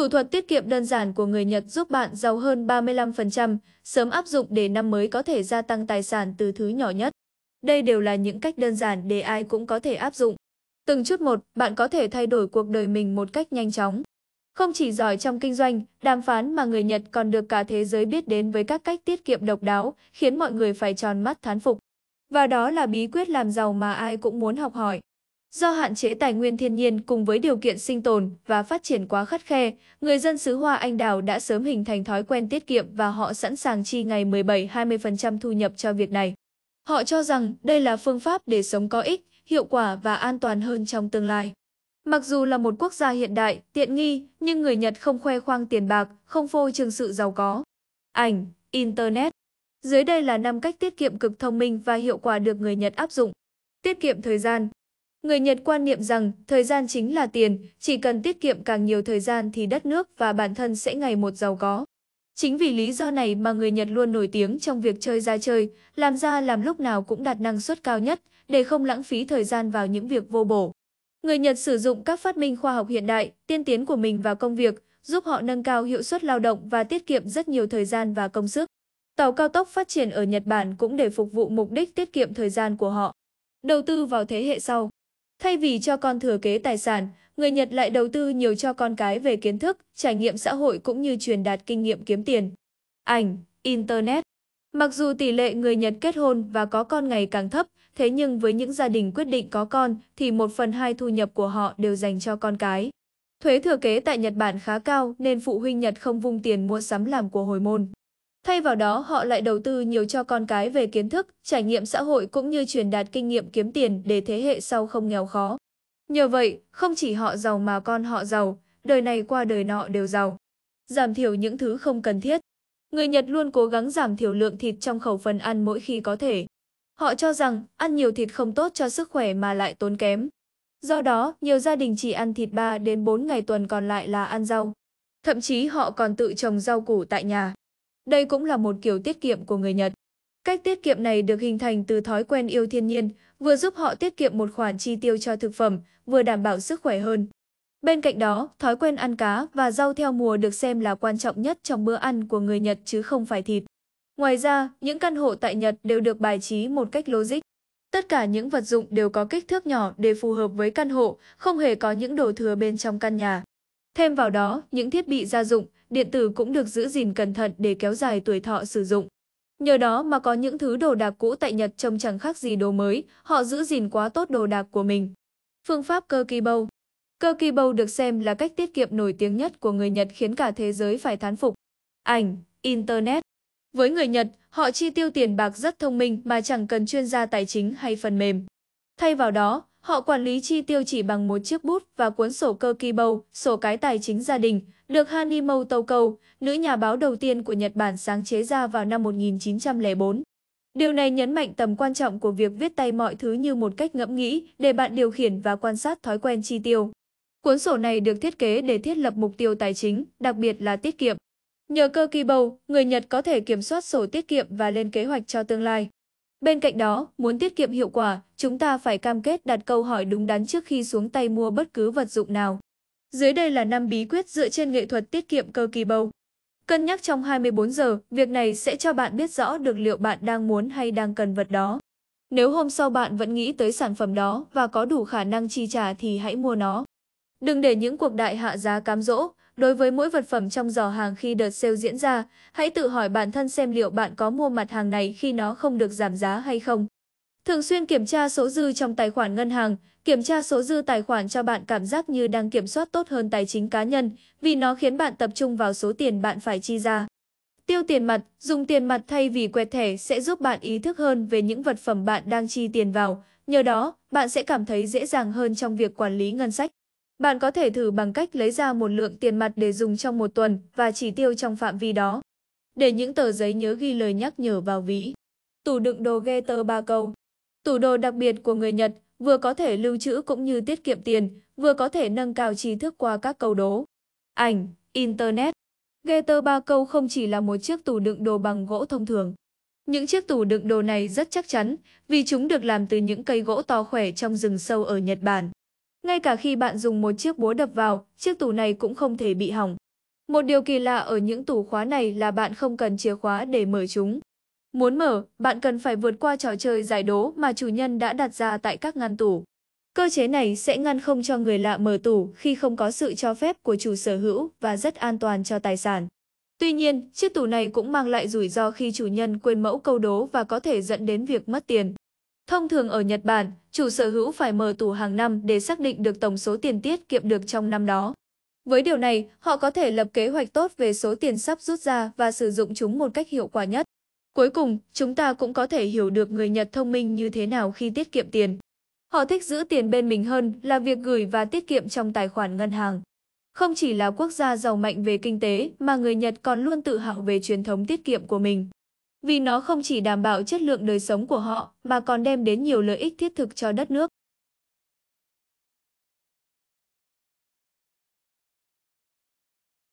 Thủ thuật tiết kiệm đơn giản của người Nhật giúp bạn giàu hơn 35%, sớm áp dụng để năm mới có thể gia tăng tài sản từ thứ nhỏ nhất. Đây đều là những cách đơn giản để ai cũng có thể áp dụng. Từng chút một, bạn có thể thay đổi cuộc đời mình một cách nhanh chóng. Không chỉ giỏi trong kinh doanh, đàm phán mà người Nhật còn được cả thế giới biết đến với các cách tiết kiệm độc đáo, khiến mọi người phải tròn mắt thán phục. Và đó là bí quyết làm giàu mà ai cũng muốn học hỏi. Do hạn chế tài nguyên thiên nhiên cùng với điều kiện sinh tồn và phát triển quá khắt khe, người dân xứ Hoa Anh Đào đã sớm hình thành thói quen tiết kiệm và họ sẵn sàng chi ngày 17-20% thu nhập cho việc này. Họ cho rằng đây là phương pháp để sống có ích, hiệu quả và an toàn hơn trong tương lai. Mặc dù là một quốc gia hiện đại, tiện nghi, nhưng người Nhật không khoe khoang tiền bạc, không phô trương sự giàu có. Ảnh, Internet. Dưới đây là 5 cách tiết kiệm cực thông minh và hiệu quả được người Nhật áp dụng. Tiết kiệm thời gian. Người Nhật quan niệm rằng thời gian chính là tiền, chỉ cần tiết kiệm càng nhiều thời gian thì đất nước và bản thân sẽ ngày một giàu có. Chính vì lý do này mà người Nhật luôn nổi tiếng trong việc chơi ra chơi, làm ra làm lúc nào cũng đạt năng suất cao nhất để không lãng phí thời gian vào những việc vô bổ. Người Nhật sử dụng các phát minh khoa học hiện đại, tiên tiến của mình vào công việc, giúp họ nâng cao hiệu suất lao động và tiết kiệm rất nhiều thời gian và công sức. Tàu cao tốc phát triển ở Nhật Bản cũng để phục vụ mục đích tiết kiệm thời gian của họ. Đầu tư vào thế hệ sau Thay vì cho con thừa kế tài sản, người Nhật lại đầu tư nhiều cho con cái về kiến thức, trải nghiệm xã hội cũng như truyền đạt kinh nghiệm kiếm tiền. Ảnh, Internet Mặc dù tỷ lệ người Nhật kết hôn và có con ngày càng thấp, thế nhưng với những gia đình quyết định có con thì một phần hai thu nhập của họ đều dành cho con cái. Thuế thừa kế tại Nhật Bản khá cao nên phụ huynh Nhật không vung tiền mua sắm làm của hồi môn. Thay vào đó họ lại đầu tư nhiều cho con cái về kiến thức, trải nghiệm xã hội cũng như truyền đạt kinh nghiệm kiếm tiền để thế hệ sau không nghèo khó. Nhờ vậy, không chỉ họ giàu mà con họ giàu, đời này qua đời nọ đều giàu. Giảm thiểu những thứ không cần thiết. Người Nhật luôn cố gắng giảm thiểu lượng thịt trong khẩu phần ăn mỗi khi có thể. Họ cho rằng ăn nhiều thịt không tốt cho sức khỏe mà lại tốn kém. Do đó, nhiều gia đình chỉ ăn thịt 3 đến 4 ngày tuần còn lại là ăn rau. Thậm chí họ còn tự trồng rau củ tại nhà. Đây cũng là một kiểu tiết kiệm của người Nhật. Cách tiết kiệm này được hình thành từ thói quen yêu thiên nhiên, vừa giúp họ tiết kiệm một khoản chi tiêu cho thực phẩm, vừa đảm bảo sức khỏe hơn. Bên cạnh đó, thói quen ăn cá và rau theo mùa được xem là quan trọng nhất trong bữa ăn của người Nhật chứ không phải thịt. Ngoài ra, những căn hộ tại Nhật đều được bài trí một cách logic. Tất cả những vật dụng đều có kích thước nhỏ để phù hợp với căn hộ, không hề có những đồ thừa bên trong căn nhà. Thêm vào đó, những thiết bị gia dụng, điện tử cũng được giữ gìn cẩn thận để kéo dài tuổi thọ sử dụng. Nhờ đó mà có những thứ đồ đạc cũ tại Nhật trông chẳng khác gì đồ mới, họ giữ gìn quá tốt đồ đạc của mình. Phương pháp cơ kỳ bâu Cơ kỳ bâu được xem là cách tiết kiệm nổi tiếng nhất của người Nhật khiến cả thế giới phải thán phục. Ảnh, Internet Với người Nhật, họ chi tiêu tiền bạc rất thông minh mà chẳng cần chuyên gia tài chính hay phần mềm. Thay vào đó, Họ quản lý chi tiêu chỉ bằng một chiếc bút và cuốn sổ cơ kỳ bầu, sổ cái tài chính gia đình, được Hanimo Toko, nữ nhà báo đầu tiên của Nhật Bản sáng chế ra vào năm 1904. Điều này nhấn mạnh tầm quan trọng của việc viết tay mọi thứ như một cách ngẫm nghĩ để bạn điều khiển và quan sát thói quen chi tiêu. Cuốn sổ này được thiết kế để thiết lập mục tiêu tài chính, đặc biệt là tiết kiệm. Nhờ cơ kỳ bầu, người Nhật có thể kiểm soát sổ tiết kiệm và lên kế hoạch cho tương lai. Bên cạnh đó, muốn tiết kiệm hiệu quả, chúng ta phải cam kết đặt câu hỏi đúng đắn trước khi xuống tay mua bất cứ vật dụng nào. Dưới đây là 5 bí quyết dựa trên nghệ thuật tiết kiệm cơ kỳ bầu. Cân nhắc trong 24 giờ, việc này sẽ cho bạn biết rõ được liệu bạn đang muốn hay đang cần vật đó. Nếu hôm sau bạn vẫn nghĩ tới sản phẩm đó và có đủ khả năng chi trả thì hãy mua nó. Đừng để những cuộc đại hạ giá cám dỗ, Đối với mỗi vật phẩm trong giỏ hàng khi đợt sale diễn ra, hãy tự hỏi bản thân xem liệu bạn có mua mặt hàng này khi nó không được giảm giá hay không. Thường xuyên kiểm tra số dư trong tài khoản ngân hàng, kiểm tra số dư tài khoản cho bạn cảm giác như đang kiểm soát tốt hơn tài chính cá nhân, vì nó khiến bạn tập trung vào số tiền bạn phải chi ra. Tiêu tiền mặt, dùng tiền mặt thay vì quẹt thẻ sẽ giúp bạn ý thức hơn về những vật phẩm bạn đang chi tiền vào, nhờ đó, bạn sẽ cảm thấy dễ dàng hơn trong việc quản lý ngân sách. Bạn có thể thử bằng cách lấy ra một lượng tiền mặt để dùng trong một tuần và chỉ tiêu trong phạm vi đó. Để những tờ giấy nhớ ghi lời nhắc nhở vào ví. Tủ đựng đồ ghe tờ ba câu. Tủ đồ đặc biệt của người Nhật vừa có thể lưu trữ cũng như tiết kiệm tiền, vừa có thể nâng cao trí thức qua các câu đố. Ảnh, Internet. tờ ba câu không chỉ là một chiếc tủ đựng đồ bằng gỗ thông thường. Những chiếc tủ đựng đồ này rất chắc chắn vì chúng được làm từ những cây gỗ to khỏe trong rừng sâu ở Nhật Bản. Ngay cả khi bạn dùng một chiếc búa đập vào, chiếc tủ này cũng không thể bị hỏng. Một điều kỳ lạ ở những tủ khóa này là bạn không cần chìa khóa để mở chúng. Muốn mở, bạn cần phải vượt qua trò chơi giải đố mà chủ nhân đã đặt ra tại các ngăn tủ. Cơ chế này sẽ ngăn không cho người lạ mở tủ khi không có sự cho phép của chủ sở hữu và rất an toàn cho tài sản. Tuy nhiên, chiếc tủ này cũng mang lại rủi ro khi chủ nhân quên mẫu câu đố và có thể dẫn đến việc mất tiền. Thông thường ở Nhật Bản, chủ sở hữu phải mở tủ hàng năm để xác định được tổng số tiền tiết kiệm được trong năm đó. Với điều này, họ có thể lập kế hoạch tốt về số tiền sắp rút ra và sử dụng chúng một cách hiệu quả nhất. Cuối cùng, chúng ta cũng có thể hiểu được người Nhật thông minh như thế nào khi tiết kiệm tiền. Họ thích giữ tiền bên mình hơn là việc gửi và tiết kiệm trong tài khoản ngân hàng. Không chỉ là quốc gia giàu mạnh về kinh tế mà người Nhật còn luôn tự hào về truyền thống tiết kiệm của mình vì nó không chỉ đảm bảo chất lượng đời sống của họ mà còn đem đến nhiều lợi ích thiết thực cho đất nước.